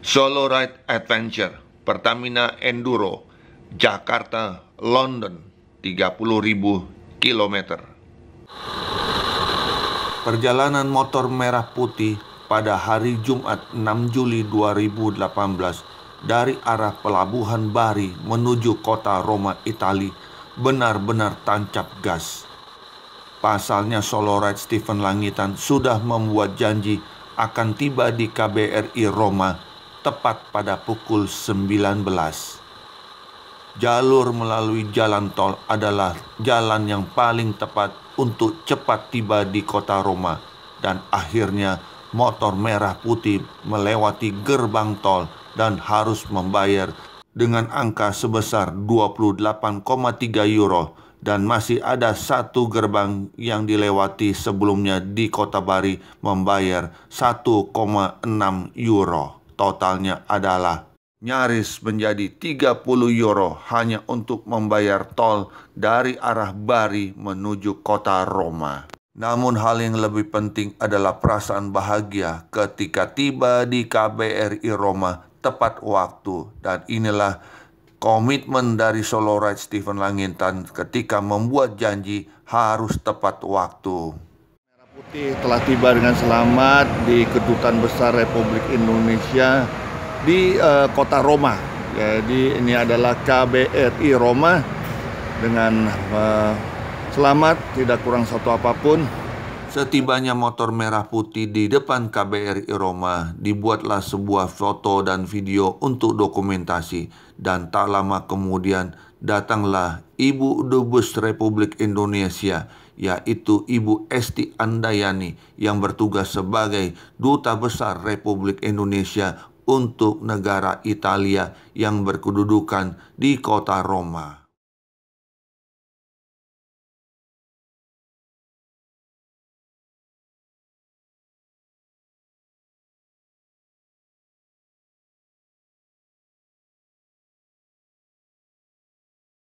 Solo Ride Adventure Pertamina Enduro Jakarta London 30.000 km Perjalanan motor merah putih pada hari Jumat 6 Juli 2018 dari arah pelabuhan Bari menuju kota Roma, Itali benar-benar tancap gas. Pasalnya Solo Ride Stephen Langitan sudah membuat janji akan tiba di KBRI Roma tepat pada pukul 19. Jalur melalui jalan tol adalah jalan yang paling tepat untuk cepat tiba di kota Roma dan akhirnya motor merah putih melewati gerbang tol dan harus membayar dengan angka sebesar 28,3 euro dan masih ada satu gerbang yang dilewati sebelumnya di kota Bari membayar 1,6 euro totalnya adalah nyaris menjadi 30 euro hanya untuk membayar tol dari arah Bari menuju kota Roma. Namun hal yang lebih penting adalah perasaan bahagia ketika tiba di KBRI Roma tepat waktu dan inilah komitmen dari Solo Ride Stephen Langintan ketika membuat janji harus tepat waktu telah tiba dengan selamat di kedutaan besar Republik Indonesia di uh, kota Roma. Jadi ini adalah KBRI Roma dengan uh, selamat, tidak kurang satu apapun. Setibanya motor merah putih di depan KBRI Roma, dibuatlah sebuah foto dan video untuk dokumentasi. Dan tak lama kemudian datanglah Ibu Dubes Republik Indonesia, yaitu Ibu Esti Andayani yang bertugas sebagai Duta Besar Republik Indonesia untuk negara Italia yang berkedudukan di kota Roma.